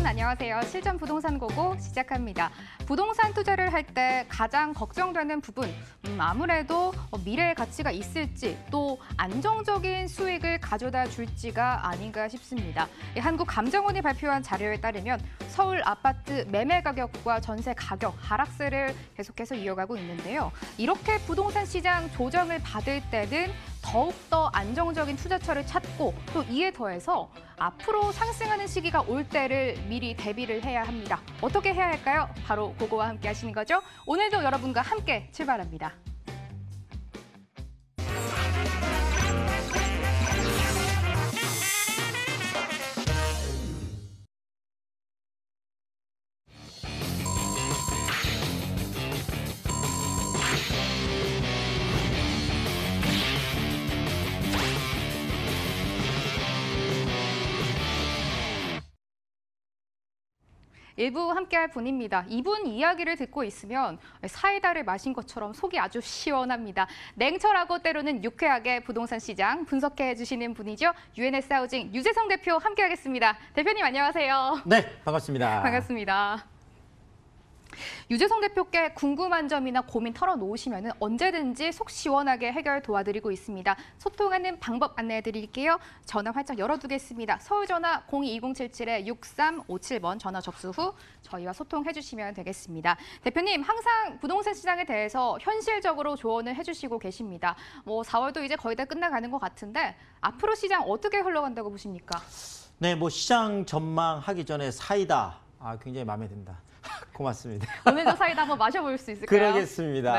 여러분 안녕하세요. 실전 부동산 고고 시작합니다. 부동산 투자를 할 때 가장 걱정되는 부분 음, 아무래도 어, 미래의 가치가 있을지 또 안정적인 수익을 가져다 줄지가 아닌가 싶습니다. 예, 한국감정원이 발표한 자료에 따르면 서울 아파트 매매 가격과 전세 가격 하락세를 계속해서 이어가고 있는데요. 이렇게 부동산 시장 조정을 받을 때는 더욱더 안정적인 투자처를 찾고 또 이에 더해서 앞으로 상승하는 시기가 올 때를 미리 대비를 해야 합니다. 어떻게 해야 할까요? 바로 고거와 함께 하시는 거죠. 오늘도 여러분과 함께 출발합니다. 일부 함께할 분입니다. 이분 이야기를 듣고 있으면 사이다를 마신 것처럼 속이 아주 시원합니다. 냉철하고 때로는 유쾌하게 부동산 시장 분석해 주시는 분이죠. UNS 하우징 유재성 대표 함께하겠습니다. 대표님 안녕하세요. 네, 반갑습니다. 반갑습니다. 유재성 대표께 궁금한 점이나 고민 털어놓으시면 언제든지 속 시원하게 해결 도와드리고 있습니다. 소통하는 방법 안내해드릴게요. 전화 활짝 열어두겠습니다. 서울전화 0 2 0 7 7 6 3 5 7번 전화 접수 후 저희와 소통해주시면 되겠습니다. 대표님, 항상 부동산 시장에 대해서 현실적으로 조언을 해주시고 계십니다. 뭐 4월도 이제 거의 다 끝나가는 것 같은데 앞으로 시장 어떻게 흘러간다고 보십니까? 네, 뭐 시장 전망하기 전에 사이다. 아, 굉장히 마음에 든다. 고맙습니다. 오늘도 사이다 한번 마셔볼 수 있을까요? 그러겠습니다.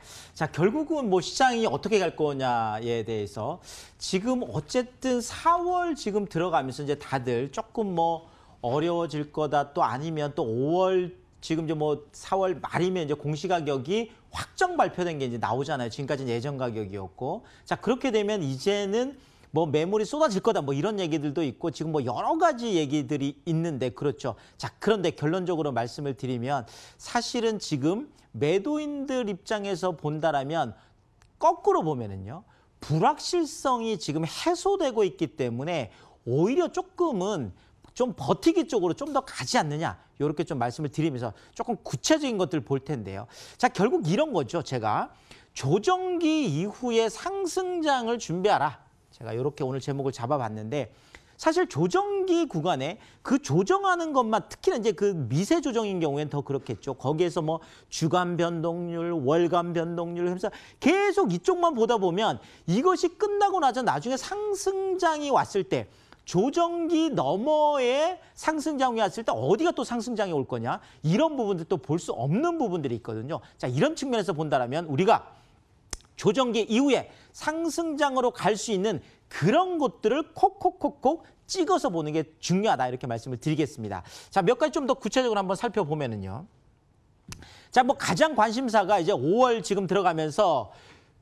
네. 자 결국은 뭐 시장이 어떻게 갈 거냐에 대해서 지금 어쨌든 4월 지금 들어가면서 이제 다들 조금 뭐 어려워질 거다 또 아니면 또 5월 지금 이제 뭐 4월 말이면 이제 공시 가격이 확정 발표된 게 이제 나오잖아요. 지금까지 예정 가격이었고 자 그렇게 되면 이제는 뭐 매물이 쏟아질 거다 뭐 이런 얘기들도 있고 지금 뭐 여러 가지 얘기들이 있는데 그렇죠. 자 그런데 결론적으로 말씀을 드리면 사실은 지금 매도인들 입장에서 본다라면 거꾸로 보면은요. 불확실성이 지금 해소되고 있기 때문에 오히려 조금은 좀 버티기 쪽으로 좀 더 가지 않느냐 이렇게 좀 말씀을 드리면서 조금 구체적인 것들 볼 텐데요. 자 결국 이런 거죠. 제가 조정기 이후에 상승장을 준비하라. 제가 이렇게 오늘 제목을 잡아봤는데 사실 조정기 구간에 그 조정하는 것만 특히나 이제 그 미세 조정인 경우에는 더 그렇겠죠. 거기에서 뭐 주간 변동률, 월간 변동률 하면서 계속 이쪽만 보다 보면 이것이 끝나고 나서 나중에 상승장이 왔을 때 조정기 너머에 상승장이 왔을 때 어디가 또 상승장이 올 거냐 이런 부분들 또 볼 수 없는 부분들이 있거든요. 자 이런 측면에서 본다라면 우리가 조정기 이후에 상승장으로 갈 수 있는 그런 것들을 콕콕콕콕 찍어서 보는 게 중요하다 이렇게 말씀을 드리겠습니다. 자, 몇 가지 좀 더 구체적으로 한번 살펴보면은요. 자, 뭐 가장 관심사가 이제 5월 지금 들어가면서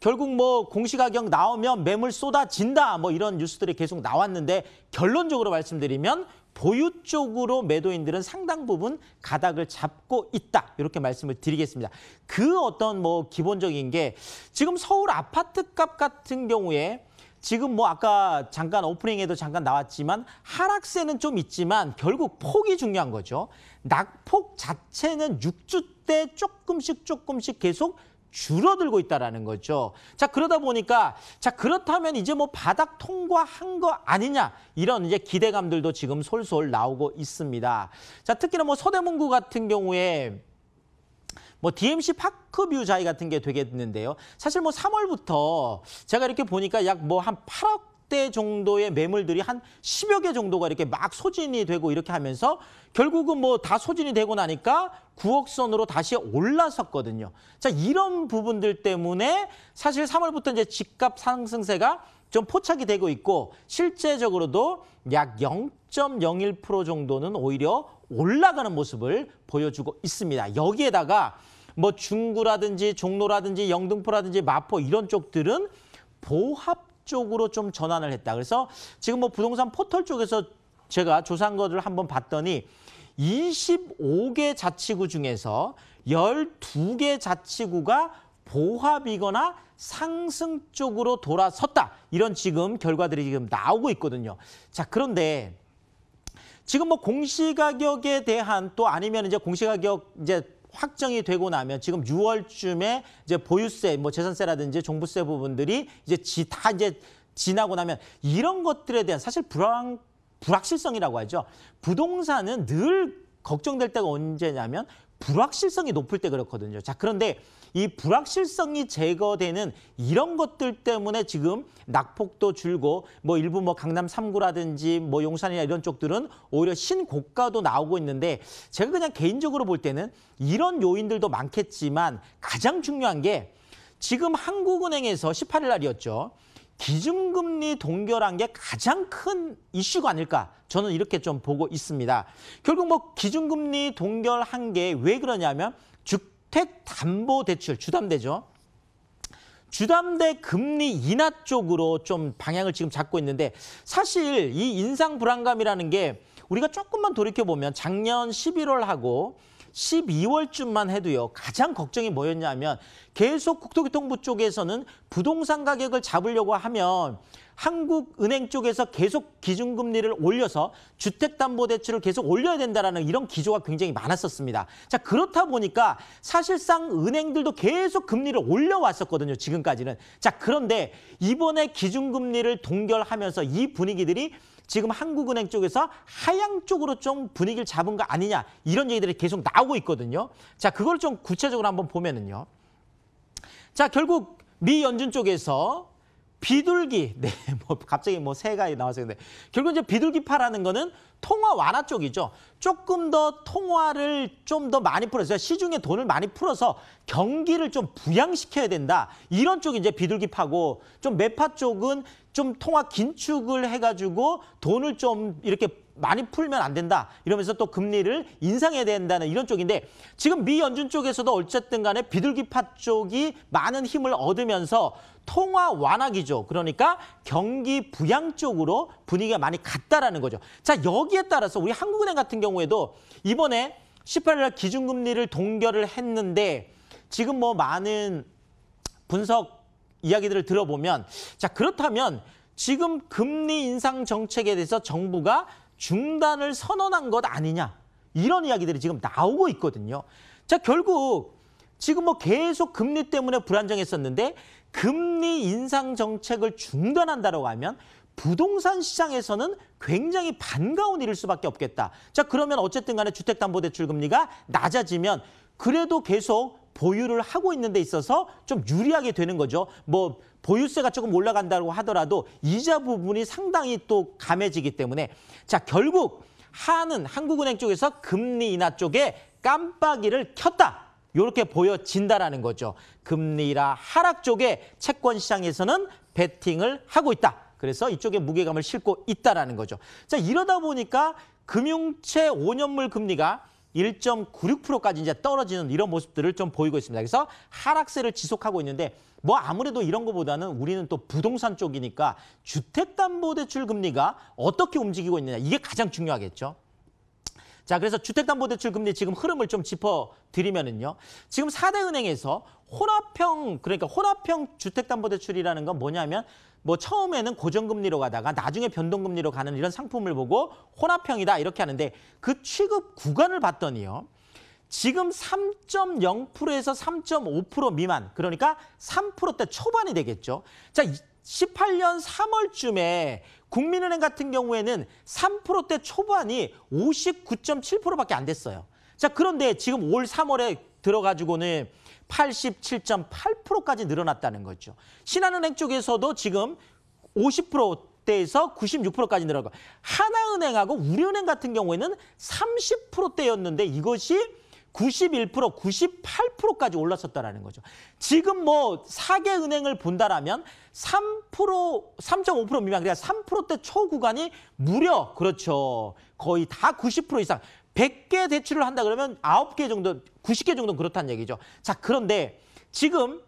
결국 뭐 공시가격 나오면 매물 쏟아진다 뭐 이런 뉴스들이 계속 나왔는데 결론적으로 말씀드리면 보유 쪽으로 매도인들은 상당 부분 가닥을 잡고 있다. 이렇게 말씀을 드리겠습니다. 그 어떤 뭐 기본적인 게 지금 서울 아파트값 같은 경우에 지금 뭐 아까 잠깐 오프닝에도 잠깐 나왔지만 하락세는 좀 있지만 결국 폭이 중요한 거죠. 낙폭 자체는 6주 때 조금씩 조금씩 계속 줄어들고 있다라는 거죠. 자 그러다 보니까 자 그렇다면 이제 뭐 바닥 통과한 거 아니냐 이런 이제 기대감들도 지금 솔솔 나오고 있습니다. 자 특히나 뭐 서대문구 같은 경우에 뭐 DMC 파크뷰 자이 같은 게 되겠는데요. 사실 뭐 3월부터 제가 이렇게 보니까 약 뭐 한 8억 대 정도의 매물들이 한십여개 정도가 이렇게 막 소진이 되고 이렇게 하면서 결국은 뭐 다 소진이 되고 나니까 9억 선으로 다시 올라섰거든요. 자, 이런 부분들 때문에 사실 3월부터 이제 집값 상승세가 좀 포착이 되고 있고 실제적으로도 약 0.01% 정도는 오히려 올라가는 모습을 보여주고 있습니다. 여기에다가 뭐 중구라든지 종로라든지 영등포라든지 마포 이런 쪽들은 보합 쪽으로 좀 전환을 했다. 그래서 지금 뭐 부동산 포털 쪽에서 제가 조사한 것을 한번 봤더니 25개 자치구 중에서 12개 자치구가 보합이거나 상승 쪽으로 돌아섰다. 이런 지금 결과들이 지금 나오고 있거든요. 자, 그런데 지금 뭐 공시가격에 대한 또 아니면 이제 공시가격 이제 확정이 되고 나면 지금 6월쯤에 이제 보유세, 뭐 재산세라든지 종부세 부분들이 이제 지, 다 이제 지나고 나면 이런 것들에 대한 사실 불안, 불확실성이라고 하죠. 부동산은 늘 걱정될 때가 언제냐면 불확실성이 높을 때 그렇거든요. 자, 그런데 이 불확실성이 제거되는 이런 것들 때문에 지금 낙폭도 줄고 뭐 일부 뭐 강남 3구라든지 뭐 용산이나 이런 쪽들은 오히려 신고가도 나오고 있는데 제가 그냥 개인적으로 볼 때는 이런 요인들도 많겠지만 가장 중요한 게 지금 한국은행에서 18일 날이었죠. 기준금리 동결한 게 가장 큰 이슈가 아닐까 저는 이렇게 좀 보고 있습니다. 결국 뭐 기준금리 동결한 게 왜 그러냐면 주택담보대출 주담대죠. 주담대 금리 인하 쪽으로 좀 방향을 지금 잡고 있는데 사실 이 인상 불안감이라는 게 우리가 조금만 돌이켜보면 작년 11월하고 12월쯤만 해도요. 가장 걱정이 뭐였냐면 계속 국토교통부 쪽에서는 부동산 가격을 잡으려고 하면 한국은행 쪽에서 계속 기준금리를 올려서 주택담보대출을 계속 올려야 된다라는 이런 기조가 굉장히 많았었습니다. 자 그렇다 보니까 사실상 은행들도 계속 금리를 올려왔었거든요. 지금까지는. 자 그런데 이번에 기준금리를 동결하면서 이 분위기들이 지금 한국은행 쪽에서 하향 쪽으로 좀 분위기를 잡은 거 아니냐 이런 얘기들이 계속 나오고 있거든요. 자, 그걸 좀 구체적으로 한번 보면은요. 자, 결국 미 연준 쪽에서 비둘기, 네, 뭐 갑자기 뭐 새가 나와서 근데 결국 이제 비둘기파라는 거는 통화 완화 쪽이죠. 조금 더 통화를 좀 더 많이 풀어서 그러니까 시중에 돈을 많이 풀어서 경기를 좀 부양시켜야 된다. 이런 쪽이 이제 비둘기파고 좀 매파 쪽은 좀 통화 긴축을 해가지고 돈을 좀 이렇게 많이 풀면 안 된다. 이러면서 또 금리를 인상해야 된다는 이런 쪽인데 지금 미 연준 쪽에서도 어쨌든 간에 비둘기파 쪽이 많은 힘을 얻으면서 통화 완화기죠. 그러니까 경기 부양 쪽으로 분위기가 많이 갔다라는 거죠. 자, 여기에 따라서 우리 한국은행 같은 경우에도 이번에 18일 날 기준금리를 동결을 했는데 지금 뭐 많은 분석 이야기들을 들어보면 자, 그렇다면 지금 금리 인상 정책에 대해서 정부가 중단을 선언한 것 아니냐 이런 이야기들이 지금 나오고 있거든요. 자 결국 지금 뭐 계속 금리 때문에 불안정했었는데 금리 인상 정책을 중단한다라고 하면 부동산 시장에서는 굉장히 반가운 일일 수밖에 없겠다. 자 그러면 어쨌든 간에 주택담보대출 금리가 낮아지면 그래도 계속 보유를 하고 있는 데 있어서 좀 유리하게 되는 거죠. 뭐 보유세가 조금 올라간다고 하더라도 이자 부분이 상당히 또 감해지기 때문에 자 결국 한은 한국은행 쪽에서 금리 인하 쪽에 깜빡이를 켰다. 이렇게 보여진다라는 거죠. 금리라 하락 쪽에 채권 시장에서는 베팅을 하고 있다. 그래서 이쪽에 무게감을 싣고 있다라는 거죠. 자, 이러다 보니까 금융채 5년물 금리가 1.96%까지 이제 떨어지는 이런 모습들을 좀 보이고 있습니다. 그래서 하락세를 지속하고 있는데 뭐 아무래도 이런 것보다는 우리는 또 부동산 쪽이니까 주택담보대출 금리가 어떻게 움직이고 있느냐 이게 가장 중요하겠죠. 자, 그래서 주택담보대출 금리 지금 흐름을 좀 짚어드리면은요. 지금 사대 은행에서 혼합형, 그러니까 혼합형 주택담보대출이라는 건 뭐냐면 뭐 처음에는 고정금리로 가다가 나중에 변동금리로 가는 이런 상품을 보고 혼합형이다 이렇게 하는데 그 취급 구간을 봤더니요. 지금 3.0%에서 3.5% 미만, 그러니까 3%대 초반이 되겠죠. 자, 18년 3월쯤에 국민은행 같은 경우에는 3%대 초반이 59.7%밖에 안 됐어요. 자 그런데 지금 올 3월에 들어가지고는 87.8%까지 늘어났다는 거죠. 신한은행 쪽에서도 지금 50%대에서 96%까지 늘어나고 하나은행하고 우리은행 같은 경우에는 30%대였는데 이것이 91%, 98%까지 올랐었다라는 거죠. 지금 뭐 사계 은행을 본다라면 3%, 3.5% 미만, 그러니까 3%대 초구간이 무려 그렇죠. 거의 다 90% 이상. 100개 대출을 한다 그러면 9개 정도, 90개 정도 그렇다는 얘기죠. 자, 그런데 지금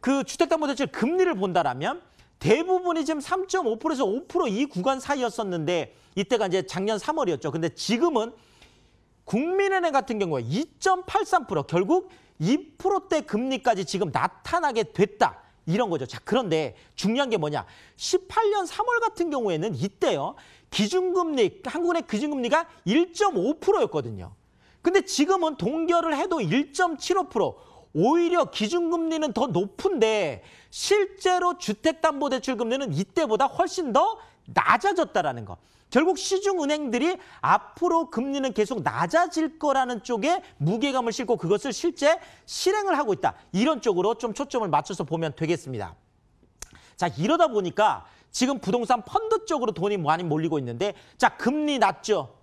그 주택담보대출 금리를 본다라면 대부분이 지금 3.5%에서 5%이 구간 사이였었는데 이때가 이제 작년 3월이었죠. 근데 지금은 국민은행 같은 경우에 2.83% 결국 2%대 금리까지 지금 나타나게 됐다. 이런 거죠. 자, 그런데 중요한 게 뭐냐. 18년 3월 같은 경우에는 이때요. 기준금리, 한국은행 기준금리가 1.5%였거든요. 근데 지금은 동결을 해도 1.75%. 오히려 기준금리는 더 높은데 실제로 주택담보대출금리는 이때보다 훨씬 더 낮아졌다라는 거. 결국 시중은행들이 앞으로 금리는 계속 낮아질 거라는 쪽에 무게감을 싣고 그것을 실제 실행을 하고 있다. 이런 쪽으로 좀 초점을 맞춰서 보면 되겠습니다. 자, 이러다 보니까 지금 부동산 펀드 쪽으로 돈이 많이 몰리고 있는데 자, 금리 낮죠.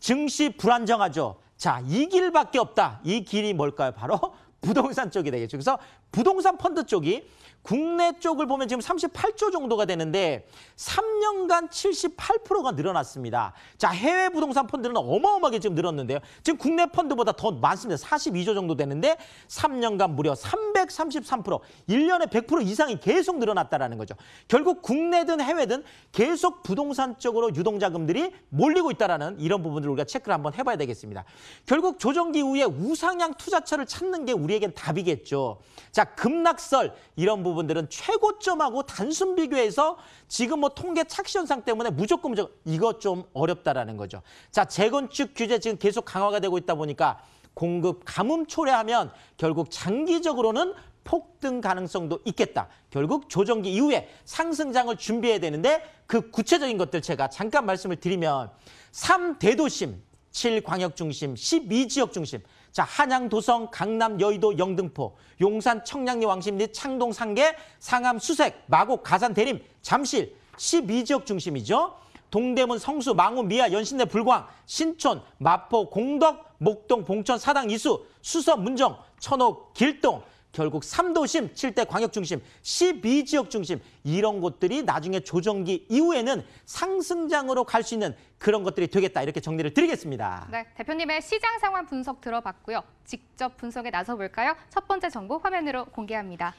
증시 불안정하죠. 자, 이 길밖에 없다. 이 길이 뭘까요? 바로 부동산 쪽이 되겠죠. 그래서 부동산 펀드 쪽이 국내 쪽을 보면 지금 38조 정도가 되는데 3년간 78%가 늘어났습니다. 자, 해외 부동산 펀드는 어마어마하게 지금 늘었는데요. 지금 국내 펀드보다 더 많습니다. 42조 정도 되는데 3년간 무려 333%, 1년에 100% 이상이 계속 늘어났다라는 거죠. 결국 국내든 해외든 계속 부동산 쪽으로 유동자금들이 몰리고 있다라는 이런 부분들을 우리가 체크를 한번 해봐야 되겠습니다. 결국 조정기 후에 우상향 투자처를 찾는 게 우리에겐 답이겠죠. 자, 급락설 이런 부분 부분들은 최고점하고 단순 비교해서 지금 뭐 통계 착시 현상 때문에 무조건 무조건 이것 좀 어렵다라는 거죠. 자 재건축 규제 지금 계속 강화가 되고 있다 보니까 공급 가뭄 초래하면 결국 장기적으로는 폭등 가능성도 있겠다. 결국 조정기 이후에 상승장을 준비해야 되는데 그 구체적인 것들 제가 잠깐 말씀을 드리면 3대도심 7광역 중심, 12지역 중심, 자 한양, 도성, 강남, 여의도, 영등포, 용산, 청량리, 왕십리, 창동, 상계, 상암, 수색, 마곡, 가산, 대림, 잠실 12지역 중심이죠. 동대문, 성수, 망우 미아, 연신내, 불광, 신촌, 마포, 공덕, 목동, 봉천, 사당, 이수, 수서, 문정, 천옥, 길동 결국 3도심, 7대 광역중심, 12지역 중심 이런 곳들이 나중에 조정기 이후에는 상승장으로 갈 수 있는 그런 것들이 되겠다 이렇게 정리를 드리겠습니다. 네, 대표님의 시장 상황 분석 들어봤고요. 직접 분석에 나서볼까요? 첫 번째 정보 화면으로 공개합니다.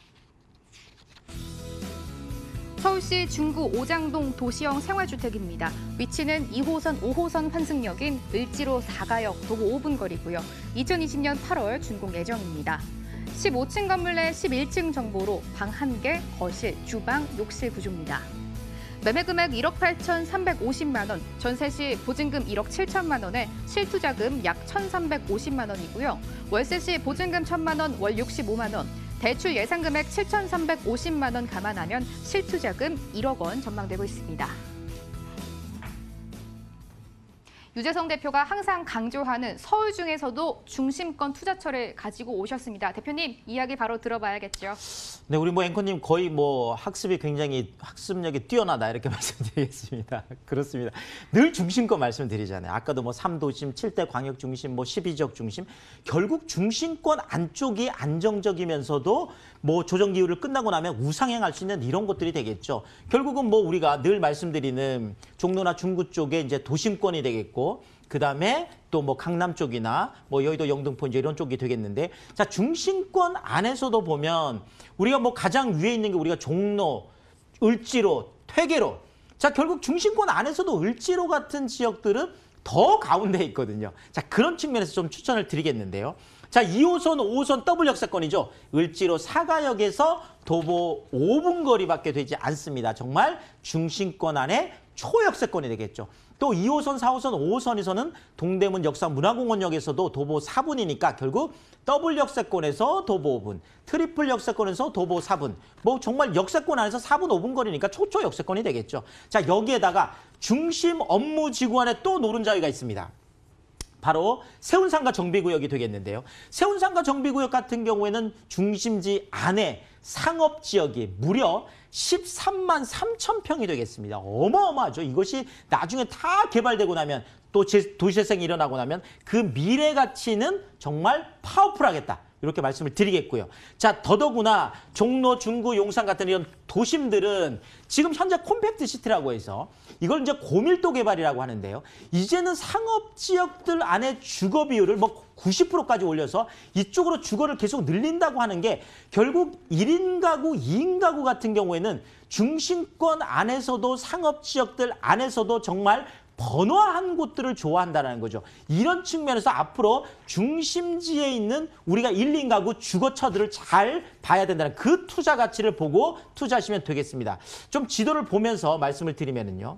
서울시 중구 오장동 도시형 생활주택입니다. 위치는 2호선, 5호선 환승역인 을지로 4가역 도보 5분 거리고요. 2020년 8월 준공 예정입니다. 15층 건물 내 11층 정보로 방 1개, 거실, 주방, 욕실 구조입니다. 매매 금액 1억 8,350만 원, 전세 시 보증금 1억 7천만 원에 실투자금 약 1,350만 원이고요. 월세 시 보증금 1천만 원, 월 65만 원, 대출 예상 금액 7,350만 원 감안하면 실투자금 1억 원 전망되고 있습니다. 유재성 대표가 항상 강조하는 서울 중에서도 중심권 투자처를 가지고 오셨습니다. 대표님 이야기 바로 들어봐야겠죠. 네, 우리 뭐 앵커님 거의 뭐 학습이 굉장히 학습력이 뛰어나다 이렇게 말씀드리겠습니다. 그렇습니다. 늘 중심권 말씀드리잖아요. 아까도 뭐 3도심, 7대 광역 중심, 뭐 12지역 중심 결국 중심권 안쪽이 안정적이면서도 뭐 조정 기후를 끝나고 나면 우상향할 수 있는 이런 것들이 되겠죠. 결국은 뭐 우리가 늘 말씀드리는 종로나 중구 쪽에 이제 도심권이 되겠고 그다음에 또 뭐 강남 쪽이나 뭐 여의도 영등포 이제 이런 쪽이 되겠는데 자 중심권 안에서도 보면 우리가 뭐 가장 위에 있는 게 우리가 종로, 을지로, 퇴계로 자 결국 중심권 안에서도 을지로 같은 지역들은 더가운데 있거든요. 자 그런 측면에서 좀 추천을 드리겠는데요. 자 2호선, 5호선 더블 역사권이죠. 을지로 사가역에서 도보 5분 거리밖에 되지 않습니다. 정말 중심권 안에 초역세권이 되겠죠. 또 2호선, 4호선, 5호선에서는 동대문 역사문화공원역에서도 도보 4분이니까 결국 더블 역세권에서 도보 5분, 트리플 역세권에서 도보 4분. 뭐 정말 역세권 안에서 4분 5분 거리니까 초초 역세권이 되겠죠. 자 여기에다가 중심 업무 지구 안에 또 노른자위가 있습니다. 바로 세운상가 정비구역이 되겠는데요. 세운상가 정비구역 같은 경우에는 중심지 안에 상업 지역이 무려 13만 3천 평이 되겠습니다. 어마어마하죠. 이것이 나중에 다 개발되고 나면 또 도시재생이 일어나고 나면 그 미래 가치는 정말 파워풀하겠다. 이렇게 말씀을 드리겠고요. 자, 더더구나 종로, 중구, 용산 같은 이런 도심들은 지금 현재 콤팩트 시티라고 해서 이걸 이제 고밀도 개발이라고 하는데요. 이제는 상업 지역들 안에 주거 비율을 뭐 90%까지 올려서 이쪽으로 주거를 계속 늘린다고 하는 게 결국 1인 가구, 2인 가구 같은 경우에는 중심권 안에서도 상업 지역들 안에서도 정말 번화한 곳들을 좋아한다는 거죠. 이런 측면에서 앞으로 중심지에 있는 우리가 1, 2 가구 주거처들을 잘 봐야 된다는 그 투자 가치를 보고 투자하시면 되겠습니다. 좀 지도를 보면서 말씀을 드리면요.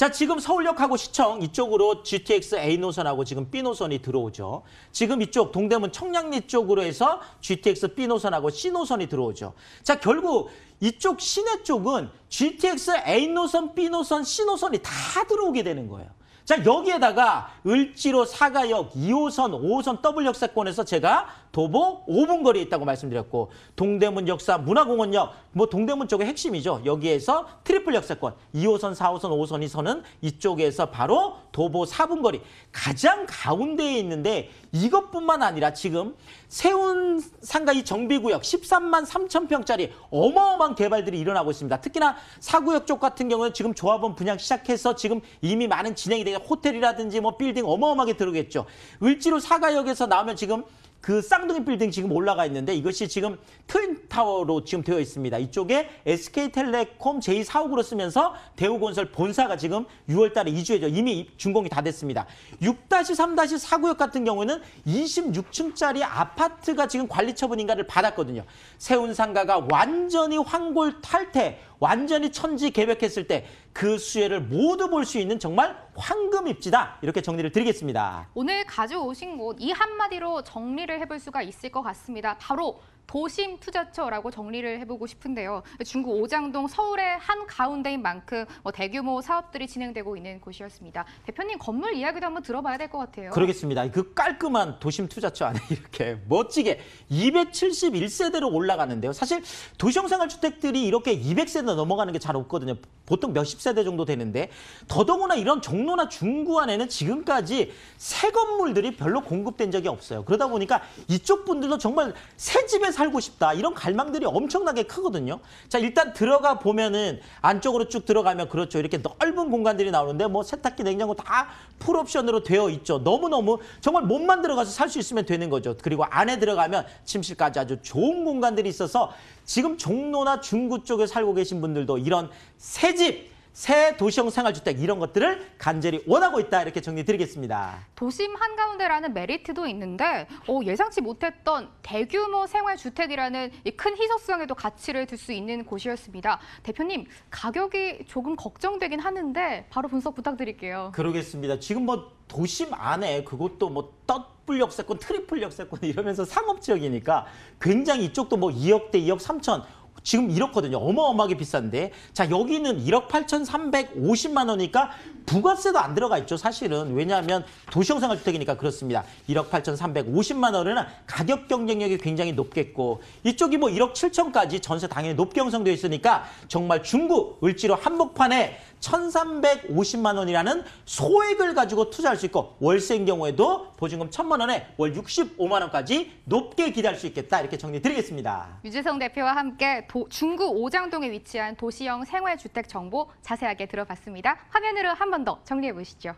자, 지금 서울역하고 시청 이쪽으로 GTX A 노선하고 지금 B 노선이 들어오죠. 지금 이쪽 동대문 청량리 쪽으로 해서 GTX B 노선하고 C 노선이 들어오죠. 자, 결국 이쪽 시내 쪽은 GTX A 노선, B 노선, C 노선이 다 들어오게 되는 거예요. 자 여기에다가 을지로 사가역 2호선, 5호선 W 역세권에서 제가 도보 5분 거리에 있다고 말씀드렸고 동대문 역사 문화공원역 뭐 동대문 쪽의 핵심이죠. 여기에서 트리플 역세권 2호선, 4호선, 5호선이 서는 이쪽에서 바로 도보 4분 거리 가장 가운데에 있는데 이것뿐만 아니라 지금 세운 상가 이 정비구역 13만 3천 평짜리 어마어마한 개발들이 일어나고 있습니다. 특히나 사구역 쪽 같은 경우는 지금 조합원 분양 시작해서 지금 이미 많은 진행이 되고 호텔이라든지 뭐 빌딩 어마어마하게 들어겠죠. 오 을지로 사가역에서 나오면 지금 그 쌍둥이 빌딩 지금 올라가 있는데 이것이 지금 트윈타워로 지금 되어 있습니다. 이쪽에 SK텔레콤 제2사옥으로 쓰면서 대우건설 본사가 지금 6월 달에 이주해져 이미 준공이 다 됐습니다. 6-3-4구역 같은 경우는 26층짜리 아파트가 지금 관리처분 인가를 받았거든요. 세운 상가가 완전히 환골 탈태 완전히 천지 개벽했을때 그 수혜를 모두 볼 수 있는 정말 황금 입지다. 이렇게 정리를 드리겠습니다. 오늘 가져오신 곳 이 한마디로 정리를 해볼 수가 있을 것 같습니다. 바로 도심 투자처라고 정리를 해보고 싶은데요. 중국 오장동 서울의 한 가운데인 만큼 뭐 대규모 사업들이 진행되고 있는 곳이었습니다. 대표님 건물 이야기도 한번 들어봐야 될 것 같아요. 그러겠습니다. 그 깔끔한 도심 투자처 안에 이렇게 멋지게 271세대로 올라가는데요. 사실 도시형생활 주택들이 이렇게 200세대 넘어가는 게 잘 없거든요. 보통 몇십 세대 정도 되는데 더더구나 이런 종로나 중구 안에는 지금까지 새 건물들이 별로 공급된 적이 없어요. 그러다 보니까 이쪽 분들도 정말 새 집에 서 살고 싶다 이런 갈망들이 엄청나게 크거든요. 자 일단 들어가 보면은 안쪽으로 쭉 들어가면 그렇죠. 이렇게 넓은 공간들이 나오는데 뭐 세탁기, 냉장고 다 풀옵션으로 되어 있죠. 너무너무 정말 몸만 들어가서 살 수 있으면 되는 거죠. 그리고 안에 들어가면 침실까지 아주 좋은 공간들이 있어서 지금 종로나 중구 쪽에 살고 계신 분들도 이런 새집 새 도시형 생활주택 이런 것들을 간절히 원하고 있다 이렇게 정리드리겠습니다. 도심 한가운데라는 메리트도 있는데 어, 예상치 못했던 대규모 생활주택이라는 큰 희소성에도 가치를 둘 수 있는 곳이었습니다. 대표님 가격이 조금 걱정되긴 하는데 바로 분석 부탁드릴게요. 그러겠습니다. 지금 뭐 도심 안에 그것도 뭐 떡불 역세권, 트리플 역세권 이러면서 상업 지역이니까 굉장히 이쪽도 뭐 2억대 2억 3천 지금 이렇거든요. 어마어마하게 비싼데 자 여기는 1억 8,350만 원이니까 부가세도 안 들어가 있죠. 사실은 왜냐하면 도시형생활 주택이니까 그렇습니다. 1억 8,350만 원은 가격 경쟁력이 굉장히 높겠고 이쪽이 뭐 1억 7천까지 전세 당연히 높게 형성되어 있으니까 정말 중구 을지로 한복판에 1,350만 원이라는 소액을 가지고 투자할 수 있고 월세인 경우에도 보증금 1,000만 원에 월 65만 원까지 높게 기대할 수 있겠다 이렇게 정리드리겠습니다. 유재성 대표와 함께 도, 중구 오장동에 위치한 도시형 생활주택 정보 자세하게 들어봤습니다. 화면으로 한 번 더 정리해 보시죠.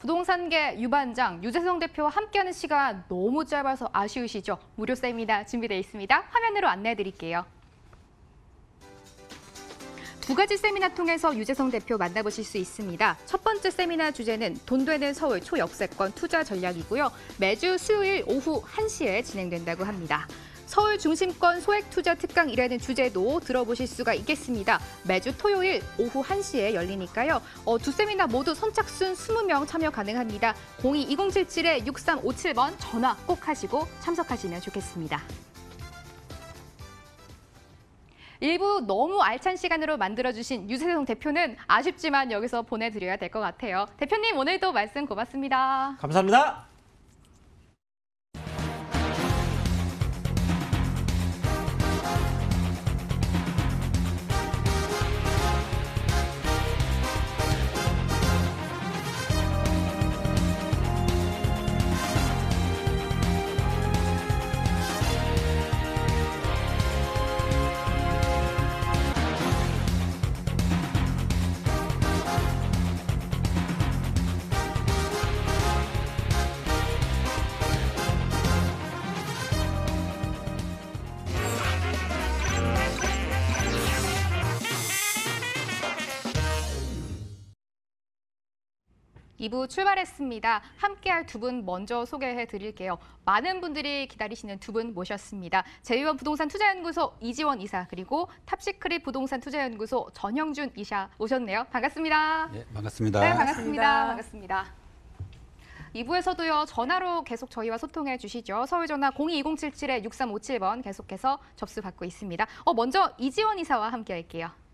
부동산계 유반장 유재성 대표와 함께하는 시간 너무 짧아서 아쉬우시죠? 무료 세미나 준비되어 있습니다. 화면으로 안내해 드릴게요. 두 가지 세미나 통해서 유재성 대표 만나보실 수 있습니다. 첫 번째 세미나 주제는 돈 되는 서울 초역세권 투자 전략이고요. 매주 수요일 오후 1시에 진행된다고 합니다. 서울 중심권 소액 투자 특강이라는 주제도 들어보실 수가 있겠습니다. 매주 토요일 오후 1시에 열리니까요. 어, 두 세미나 모두 선착순 20명 참여 가능합니다. 02-2077-6357번 전화 꼭 하시고 참석하시면 좋겠습니다. 일부 너무 알찬 시간으로 만들어주신 유세성 대표는 아쉽지만 여기서 보내드려야 될 것 같아요. 대표님 오늘도 말씀 고맙습니다. 감사합니다. 2부 출발했습니다. 함께할 두 분 먼저 소개해 드릴게요. 많은 분들이 기다리시는 두 분 모셨습니다. 제이원 부동산 투자연구소 이지원 이사 그리고 탑시크릿 부동산 투자연구소 전형준 이사 오셨네요. 반갑습니다. 네, 반갑습니다. 네, 반갑습니다. 반갑습니다. 2부에서도요 전화로 계속 저희와 소통해 주시죠. 서울전화 0 2 0 7 7에6 3 5 7번 계속해서 접수받고 있습니다. 어, 먼저 이지원 이사와 함께할게요.